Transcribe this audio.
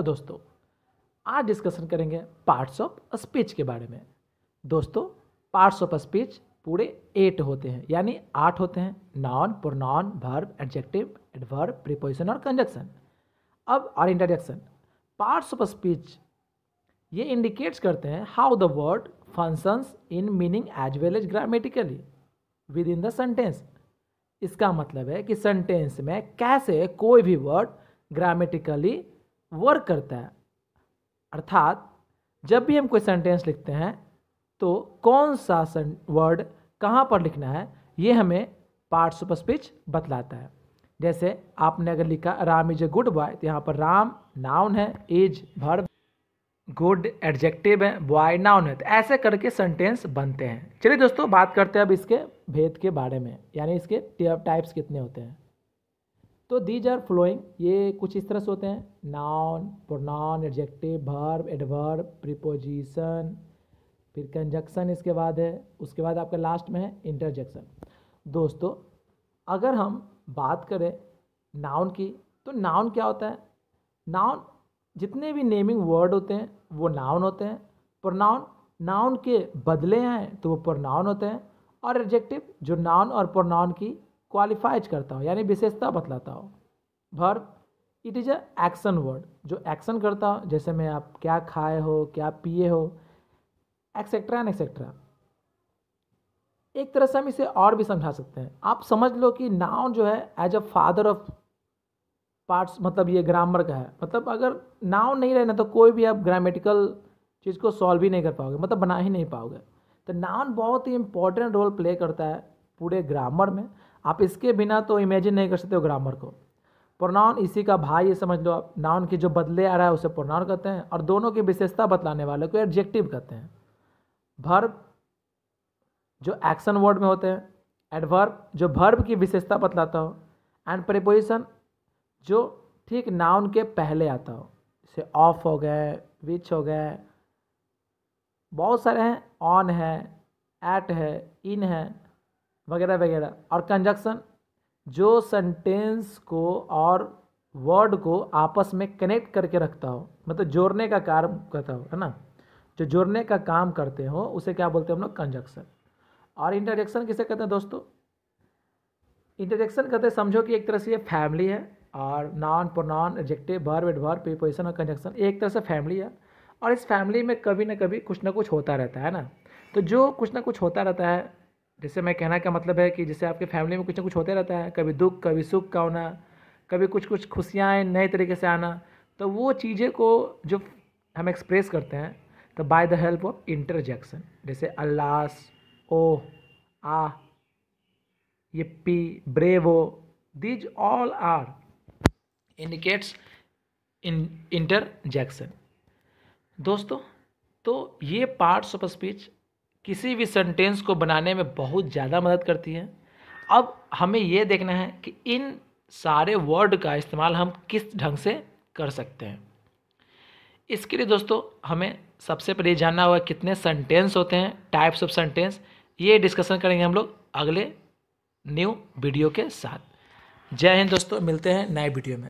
hello दोस्तों आज discussion करेंगे पार्ट्स ऑफ स्पीच के बारे में दोस्तों पार्ट्स ऑफ स्पीच पूरे एट होते हैं यानी आठ होते हैं noun pronoun verb adjective adverb preposition और कंजक्शन अब और इंटरजेक्शन पार्ट्स ऑफ स्पीच ये इंडिकेट्स करते हैं how the word functions in meaning as well as grammatically within the sentence इसका मतलब है कि सेंटेंस में कैसे कोई भी वर्ड ग्रामेटिकली वर्क करता है अर्थात जब भी हम कोई सेंटेंस लिखते हैं तो कौन सा वर्ड कहाँ पर लिखना है ये हमें पार्ट्स ऑफ स्पीच बतलाता है जैसे आपने अगर लिखा Ram is a good boy तो यहाँ पर राम नाउन है इज भर गुड एडजेक्टिव है बॉय नाउन है तो ऐसे करके सेंटेंस बनते हैं चलिए दोस्तों बात करते हैं अब इसके भेद के बारे में यानी इसके टाइप्स कितने होते हैं तो दीज आर फ्लोइंग ये कुछ इस तरह से होते हैं noun pronoun adjective verb adverb preposition फिर कंजक्शन इसके बाद है उसके बाद आपका लास्ट में है इंटरजेक्शन दोस्तों अगर हम बात करें नाउन की तो नाउन क्या होता है नाउन जितने भी नेमिंग वर्ड होते हैं वो नाउन होते हैं प्रोनाउन नाउन के बदले हैं तो वो प्रोनाउन होते हैं और एडजेक्टिव जो नाउन और प्रोनाउन की क्वालिफाइज करता हो यानी विशेषता बतलाता हो verb it is a action word जो एक्शन करता हो जैसे मैं आप क्या खाए हो क्या पिए हो एक्सेट्रा एंड एक्सेट्रा एक तरह से हम इसे और भी समझा सकते हैं आप समझ लो कि नाउन जो है as a father of parts मतलब ये ग्रामर का है मतलब अगर नाउन नहीं रहे ना तो कोई भी आप ग्रामेटिकल चीज़ को सॉल्व ही नहीं कर पाओगे मतलब बना ही नहीं पाओगे तो नाउन बहुत ही इम्पोर्टेंट रोल प्ले करता है पूरे ग्रामर में आप इसके बिना तो इमेजिन नहीं कर सकते हो ग्रामर को प्रोनाउन इसी का भाई ये समझ लो आप नाउन की जो बदले आ रहा है उसे प्रोनाउन कहते हैं और दोनों की विशेषता बतलाने वाले को एडजेक्टिव कहते हैं भर्ब जो एक्शन वर्ड में होते हैं एडवर्ब जो भर्ब की विशेषता बतलाता हो एंड प्रिपोजिशन जो ठीक नाउन के पहले आता हो जैसे ऑफ हो गए विच हो गए बहुत सारे हैं ऑन है एट है इन है वगैरह वगैरह और कंजक्शन जो सेंटेंस को और वर्ड को आपस में कनेक्ट करके रखता हो मतलब जोड़ने का काम करता हो है ना जो जोड़ने का काम करते हो उसे क्या बोलते हैं हम लोग कंजक्शन और इंटरजेक्शन किसे कहते हैं दोस्तों इंटरजेक्शन कहते हैं समझो कि एक तरह से ये फैमिली है और नॉन प्रोनाउन एडजेक्टिव वेड भर प्रिपोजिशन और कंजक्शन एक तरह से फैमिली है और इस फैमिली में कभी ना कभी कुछ ना कुछ होता रहता है ना तो जो कुछ ना कुछ होता रहता है जैसे मैं कहना का मतलब है कि जैसे आपके फैमिली में कुछ ना कुछ होते रहता है कभी दुख कभी सुख का होना कभी कुछ कुछ खुशियाँ नए तरीके से आना तो वो चीज़ें को जो हम एक्सप्रेस करते हैं तो by the help of interjection जैसे अल्लास ओ आ ये पी ओ these all are indicates in interjection दोस्तों तो ये पार्ट्स ऑफ स्पीच किसी भी सेंटेंस को बनाने में बहुत ज़्यादा मदद करती है अब हमें ये देखना है कि इन सारे वर्ड का इस्तेमाल हम किस ढंग से कर सकते हैं इसके लिए दोस्तों हमें सबसे पहले जानना होगा कितने सेंटेंस होते हैं टाइप्स ऑफ सेंटेंस ये डिस्कशन करेंगे हम लोग अगले न्यू वीडियो के साथ जय हिंद दोस्तों मिलते हैं नए वीडियो में